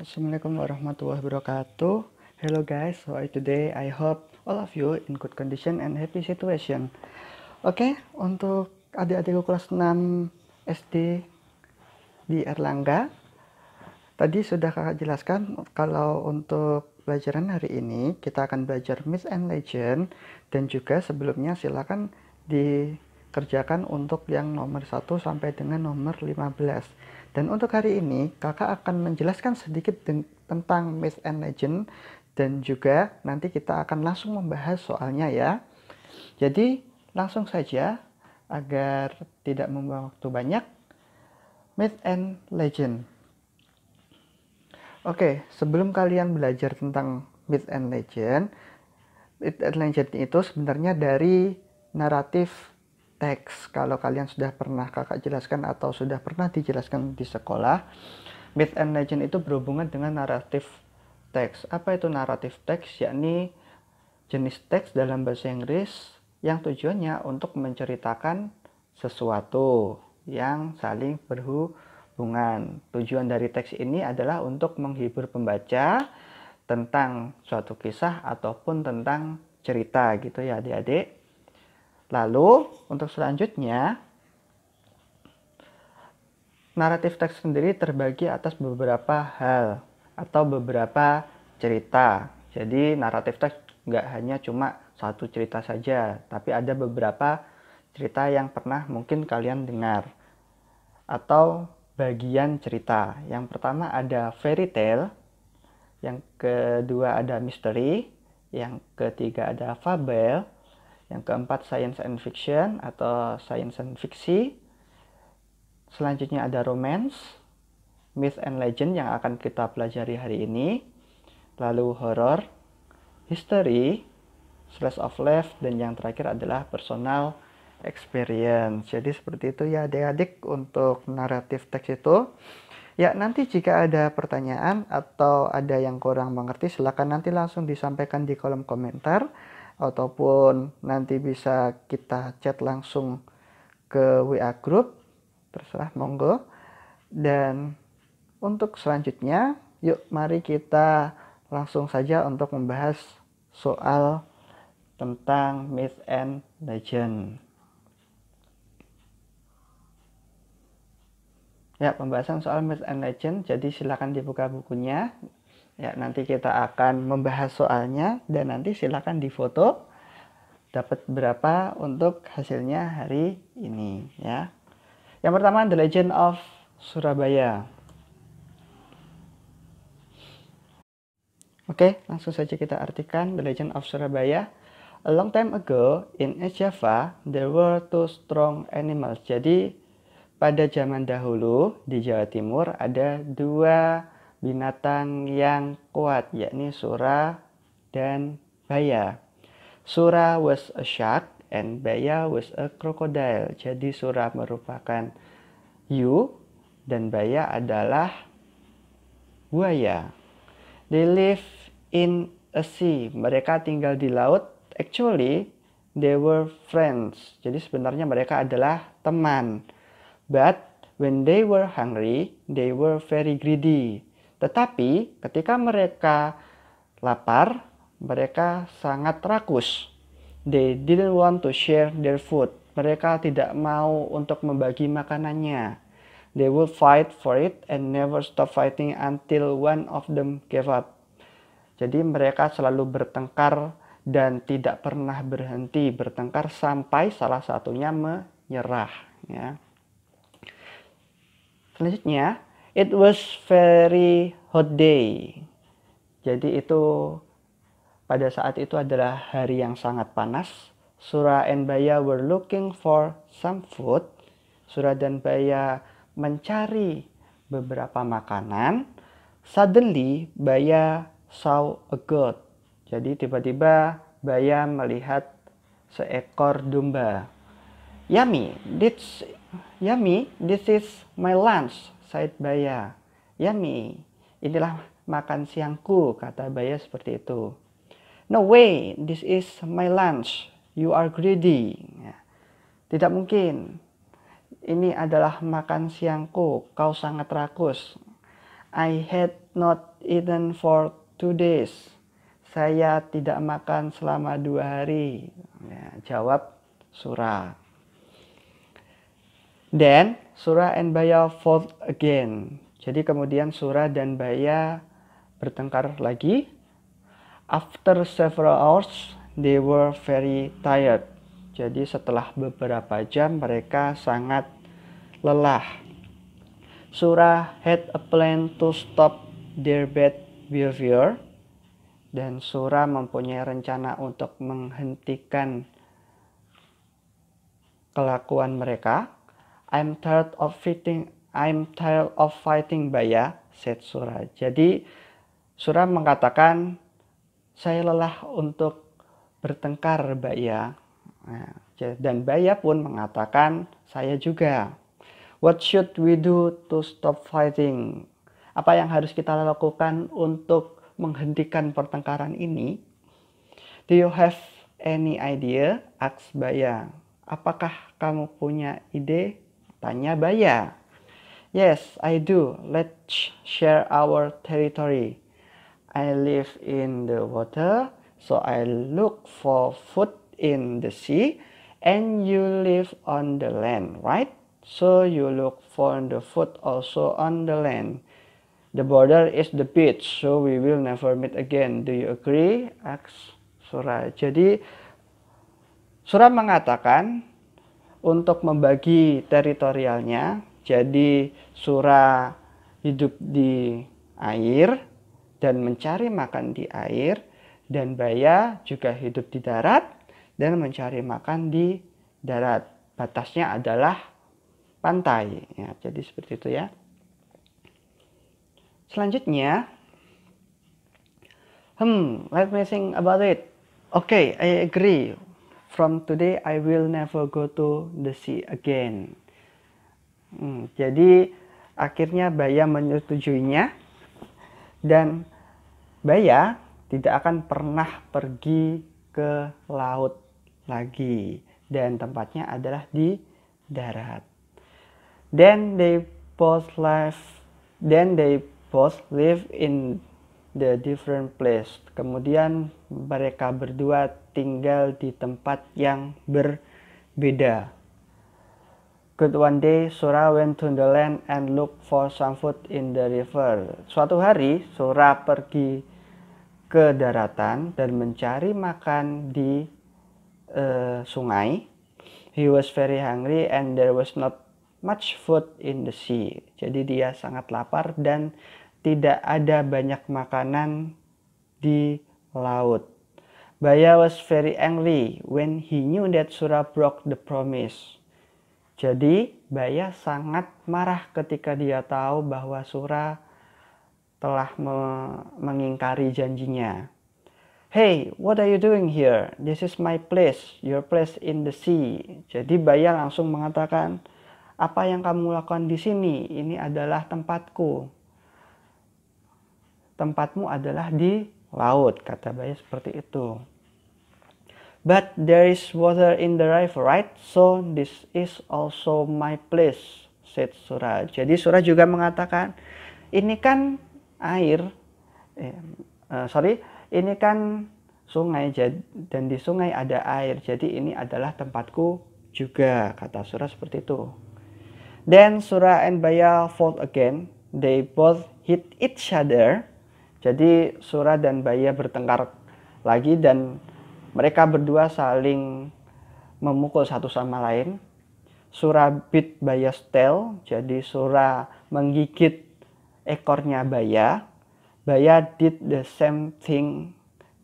Assalamualaikum warahmatullahi wabarakatuh. Hello guys, so today? I hope all of you in good condition and happy situation. Oke, okay, untuk adik adik kelas 6 SD di Erlangga, tadi sudah kakak jelaskan kalau untuk pelajaran hari ini kita akan belajar myth and legend dan juga sebelumnya silakan di kerjakan untuk yang nomor 1 sampai dengan nomor 15. Dan untuk hari ini, kakak akan menjelaskan sedikit tentang myth and legend dan juga nanti kita akan langsung membahas soalnya ya. Jadi, langsung saja agar tidak membuang waktu banyak. Myth and legend. Oke, sebelum kalian belajar tentang myth and legend, myth and legend itu sebenarnya dari naratif teks. Kalau kalian sudah pernah kakak jelaskan atau sudah pernah dijelaskan di sekolah, myth and legend itu berhubungan dengan naratif teks. Apa itu naratif teks? Yakni jenis teks dalam bahasa Inggris yang tujuannya untuk menceritakan sesuatu yang saling berhubungan. Tujuan dari teks ini adalah untuk menghibur pembaca tentang suatu kisah ataupun tentang cerita gitu ya adik-adik. Lalu untuk selanjutnya naratif teks sendiri terbagi atas beberapa hal atau beberapa cerita. Jadi naratif teks nggak hanya cuma satu cerita saja, tapi ada beberapa cerita yang pernah mungkin kalian dengar atau bagian cerita. Yang pertama ada fairy tale, yang kedua ada misteri, yang ketiga ada fabel, yang keempat science and fiction atau science and fiksi. Selanjutnya ada romance, myth and legend yang akan kita pelajari hari ini. Lalu horror, history, slice of life, dan yang terakhir adalah personal experience. Jadi seperti itu ya adik-adik untuk naratif teks itu. Ya, nanti jika ada pertanyaan atau ada yang kurang mengerti, silahkan nanti langsung disampaikan di kolom komentar ataupun nanti bisa kita chat langsung ke WA group terserah monggo dan untuk selanjutnya yuk mari kita langsung saja untuk membahas soal tentang myth and legend ya pembahasan soal myth and legend jadi silakan dibuka bukunya Ya, nanti kita akan membahas soalnya dan nanti silakan difoto dapat berapa untuk hasilnya hari ini ya. Yang pertama The Legend of Surabaya. Oke, langsung saja kita artikan The Legend of Surabaya. A long time ago in East Java there were two strong animals. Jadi pada zaman dahulu di Jawa Timur ada dua binatang yang kuat yakni Sura dan Baya. Sura was a shark and Baya was a crocodile. Jadi Sura merupakan hiu dan Baya adalah buaya. They live in a sea. Mereka tinggal di laut. Actually, they were friends. Jadi sebenarnya mereka adalah teman. But when they were hungry, they were very greedy. Tetapi ketika mereka lapar, mereka sangat rakus. They didn't want to share their food. Mereka tidak mau untuk membagi makanannya. They would fight for it and never stop fighting until one of them gave up. Jadi mereka selalu bertengkar dan tidak pernah berhenti bertengkar sampai salah satunya menyerah. Ya. Selanjutnya, It was very hot day. Jadi itu pada saat itu adalah hari yang sangat panas. Sura and Baya were looking for some food. Sura dan Baya mencari beberapa makanan. Suddenly Baya saw a goat. Jadi tiba-tiba Baya melihat seekor domba. Yummy, this yummy, this is my lunch. Said Baya. Yummy, ya, inilah makan siangku, kata Baya seperti itu. No way, this is my lunch. You are greedy. Ya. Tidak mungkin. Ini adalah makan siangku. Kau sangat rakus. I had not eaten for two days. Saya tidak makan selama dua hari. Ya, jawab Surah. Then surah and baya fought again. Jadi kemudian surah dan baya bertengkar lagi. After several hours, they were very tired. Jadi setelah beberapa jam mereka sangat lelah. Surah had a plan to stop their bad behavior. Dan Surah mempunyai rencana untuk menghentikan kelakuan mereka. I'm tired of fighting, I'm tired of fighting Baya, said Sura. Jadi Sura mengatakan, saya lelah untuk bertengkar Baya. Nah, dan Baya pun mengatakan, saya juga. What should we do to stop fighting? Apa yang harus kita lakukan untuk menghentikan pertengkaran ini? Do you have any idea? Aks Baya. Apakah kamu punya ide? Tanya Baya. Yes, I do. Let's share our territory. I live in the water, so I look for food in the sea, and you live on the land, right? So you look for the food also on the land. The border is the beach, so we will never meet again. Do you agree? Ask Surah. Jadi, Surah mengatakan untuk membagi teritorialnya. Jadi Sura hidup di air dan mencari makan di air dan Baya juga hidup di darat dan mencari makan di darat. Batasnya adalah pantai. Ya, jadi seperti itu ya. Selanjutnya, hmm, let me think about it. Oke, okay, I agree. From today I will never go to the sea again. Hmm, jadi akhirnya Baya menyetujuinya dan Baya tidak akan pernah pergi ke laut lagi dan tempatnya adalah di darat. Then they both live then they both live in the different place. Kemudian mereka berdua tinggal di tempat yang berbeda. Good one day, Sora went to the land and looked for some food in the river. Suatu hari, Sora pergi ke daratan dan mencari makan di uh, sungai. He was very hungry and there was not much food in the sea. Jadi dia sangat lapar dan tidak ada banyak makanan di laut. Baya was very angry when he knew that Sura broke the promise. Jadi, Baya sangat marah ketika dia tahu bahwa Sura telah me mengingkari janjinya. Hey, what are you doing here? This is my place, your place in the sea. Jadi Baya langsung mengatakan, apa yang kamu lakukan di sini? Ini adalah tempatku. Tempatmu adalah di laut, kata Baya seperti itu. But there is water in the river, right? So this is also my place, said Surah. Jadi Surah juga mengatakan, ini kan air, eh, uh, sorry, ini kan sungai dan di sungai ada air. Jadi ini adalah tempatku juga, kata Surah seperti itu. Then Surah and Baya fought again. They both hit each other. Jadi Surah dan Baya bertengkar lagi dan mereka berdua saling memukul satu sama lain. bit bayas tail, jadi Surah menggigit ekornya baya. Baya did the same thing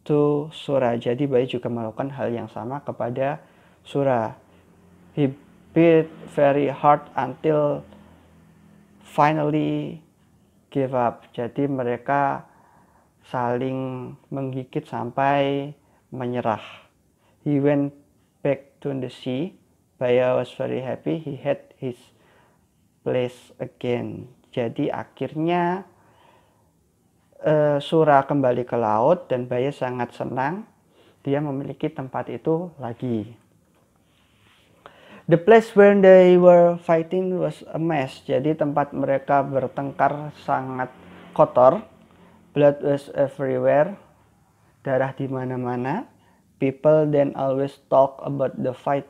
to Surah Jadi baya juga melakukan hal yang sama kepada Surah. He beat very hard until finally give up. Jadi mereka saling menggigit sampai menyerah. He went back to the sea. Baya was very happy. He had his place again. Jadi akhirnya uh, Sura kembali ke laut dan Baya sangat senang dia memiliki tempat itu lagi. The place where they were fighting was a mess. Jadi tempat mereka bertengkar sangat kotor. Blood was everywhere darah di mana-mana. People then always talk about the fight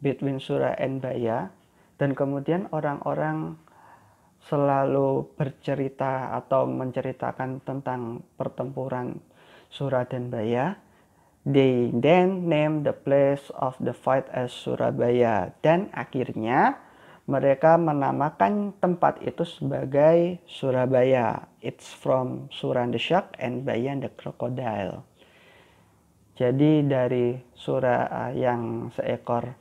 between Sura and Baya. Dan kemudian orang-orang selalu bercerita atau menceritakan tentang pertempuran Sura dan Baya. They then name the place of the fight as Surabaya dan akhirnya mereka menamakan tempat itu sebagai Surabaya. It's from the shark and Bayan the Crocodile. Jadi dari surah eh, yang seekor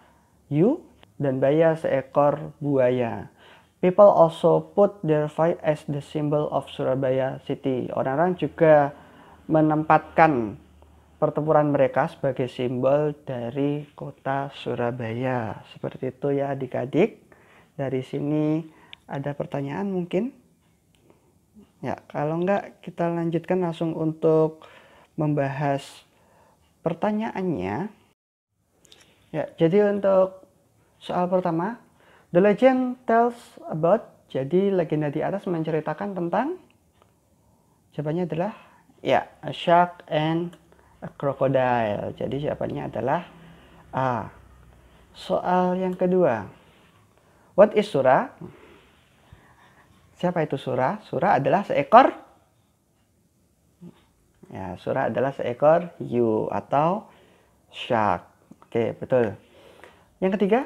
you dan baya seekor buaya. People also put their fight as the symbol of Surabaya city. Orang-orang juga menempatkan pertempuran mereka sebagai simbol dari kota Surabaya. Seperti itu ya adik-adik. Dari sini ada pertanyaan mungkin? Ya, kalau enggak kita lanjutkan langsung untuk membahas pertanyaannya ya jadi untuk soal pertama the legend tells about jadi legenda di atas menceritakan tentang jawabannya adalah ya a shark and a crocodile jadi jawabannya adalah A soal yang kedua what is surah siapa itu surah surah adalah seekor Ya, surah adalah seekor hiu atau shark. Oke, betul. Yang ketiga,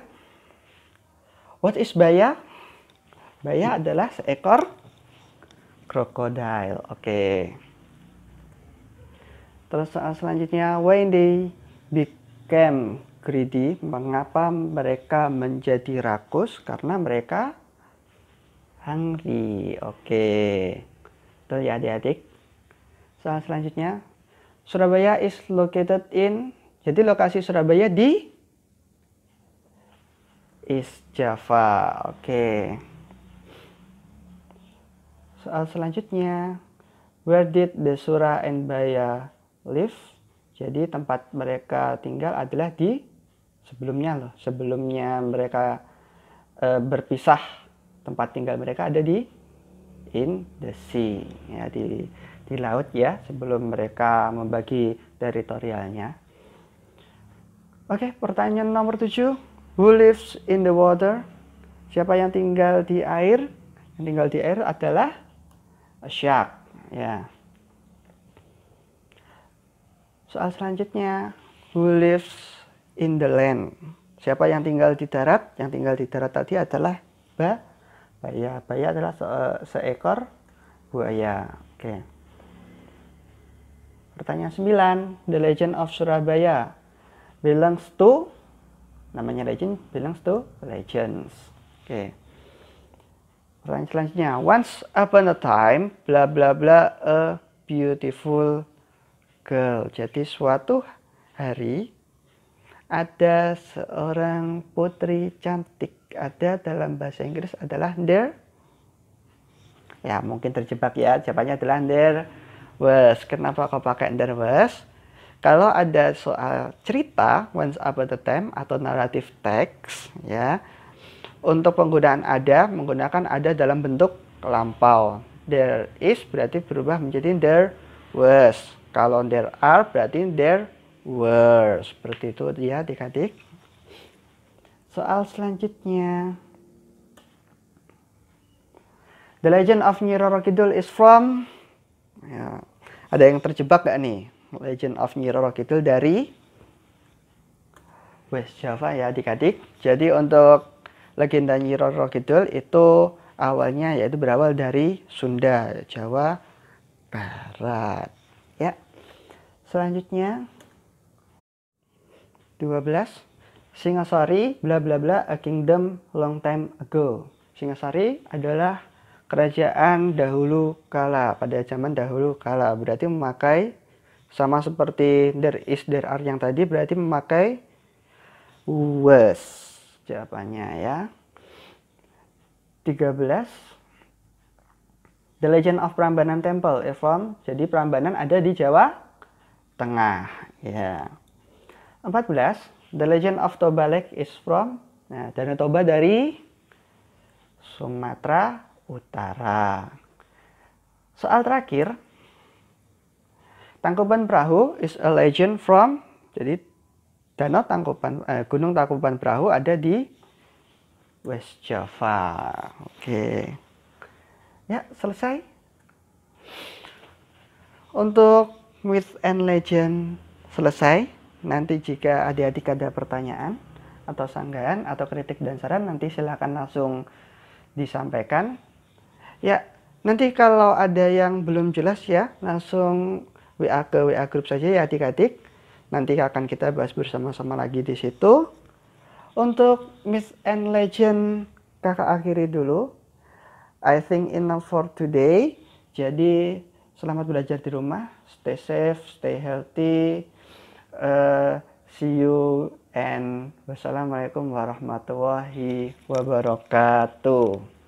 what is baya? Baya adalah seekor krokodil. Oke. Terus selanjutnya, when they became greedy, mengapa mereka menjadi rakus? Karena mereka hungry. Oke. Betul ya adik-adik. Soal selanjutnya, Surabaya is located in jadi lokasi Surabaya di is Java. Oke. Okay. Soal selanjutnya, where did the Surah and Baya live? Jadi tempat mereka tinggal adalah di sebelumnya loh, sebelumnya mereka e, berpisah tempat tinggal mereka ada di in the sea ya di di laut ya sebelum mereka membagi teritorialnya. Oke, okay, pertanyaan nomor 7. Who lives in the water? Siapa yang tinggal di air? Yang tinggal di air adalah a shark, ya. Soal selanjutnya, who lives in the land? Siapa yang tinggal di darat? Yang tinggal di darat tadi adalah bah Baya, baya adalah se eh, seekor buaya. Oke. Pertanyaan 9, The Legend of Surabaya belongs to namanya legend belongs to legends. Oke. Pertanyaan selanjutnya, once upon a time bla bla bla a beautiful girl. Jadi suatu hari ada seorang putri cantik ada dalam bahasa Inggris adalah there ya mungkin terjebak ya jawabannya adalah there was kenapa kau pakai there was kalau ada soal cerita once upon a time atau narrative text ya untuk penggunaan ada menggunakan ada dalam bentuk lampau there is berarti berubah menjadi there was kalau there are berarti there were. Seperti itu ya adik-adik. Soal selanjutnya. The Legend of Nyi Roro Kidul is from ya, ada yang terjebak gak nih? Legend of Nyi Roro Kidul dari West Java ya adik-adik. Jadi untuk legenda Nyi Roro Kidul itu awalnya yaitu berawal dari Sunda, Jawa Barat. Ya. Selanjutnya 12 Singasari bla bla bla a kingdom long time ago. Singasari adalah kerajaan dahulu kala pada zaman dahulu kala berarti memakai sama seperti there is there are yang tadi berarti memakai was jawabannya ya. 13 The Legend of Prambanan Temple, Evom. Jadi Prambanan ada di Jawa Tengah, ya. Yeah. 14. The Legend of Toba Lake is from Nah, Danau Toba dari Sumatera Utara. Soal terakhir, Tangkuban Perahu is a legend from jadi Danau Tangkuban eh, Gunung Tangkuban Perahu ada di West Java. Oke. Ya, selesai. Untuk myth and legend selesai. Nanti jika adik-adik ada pertanyaan atau sanggahan atau kritik dan saran nanti silahkan langsung disampaikan. Ya, nanti kalau ada yang belum jelas ya langsung WA ke WA grup saja ya adik-adik. Nanti akan kita bahas bersama-sama lagi di situ. Untuk Miss and Legend kakak akhiri dulu. I think enough for today. Jadi selamat belajar di rumah. Stay safe, stay healthy. Eh, see you and wassalamualaikum warahmatullahi wabarakatuh